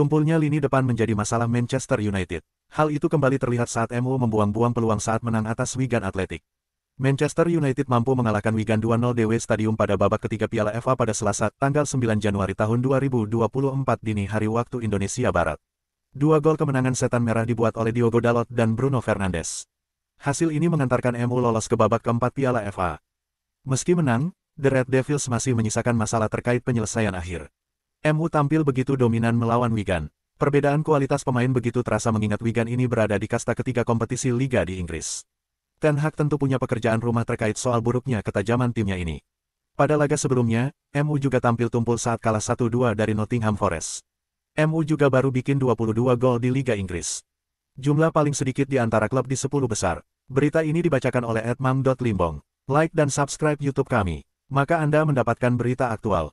Tumpulnya lini depan menjadi masalah Manchester United. Hal itu kembali terlihat saat MU membuang-buang peluang saat menang atas Wigan Athletic. Manchester United mampu mengalahkan Wigan 2-0 DW Stadium pada babak ketiga Piala FA pada Selasa, tanggal 9 Januari tahun 2024 dini hari waktu Indonesia Barat. Dua gol kemenangan setan merah dibuat oleh Diogo Dalot dan Bruno Fernandes. Hasil ini mengantarkan MU lolos ke babak keempat Piala FA. Meski menang, The Red Devils masih menyisakan masalah terkait penyelesaian akhir. MU tampil begitu dominan melawan Wigan. Perbedaan kualitas pemain begitu terasa mengingat Wigan ini berada di kasta ketiga kompetisi Liga di Inggris. Ten Hag tentu punya pekerjaan rumah terkait soal buruknya ketajaman timnya ini. Pada laga sebelumnya, MU juga tampil tumpul saat kalah 1-2 dari Nottingham Forest. MU juga baru bikin 22 gol di Liga Inggris. Jumlah paling sedikit di antara klub di 10 besar. Berita ini dibacakan oleh Limbong. Like dan subscribe YouTube kami. Maka Anda mendapatkan berita aktual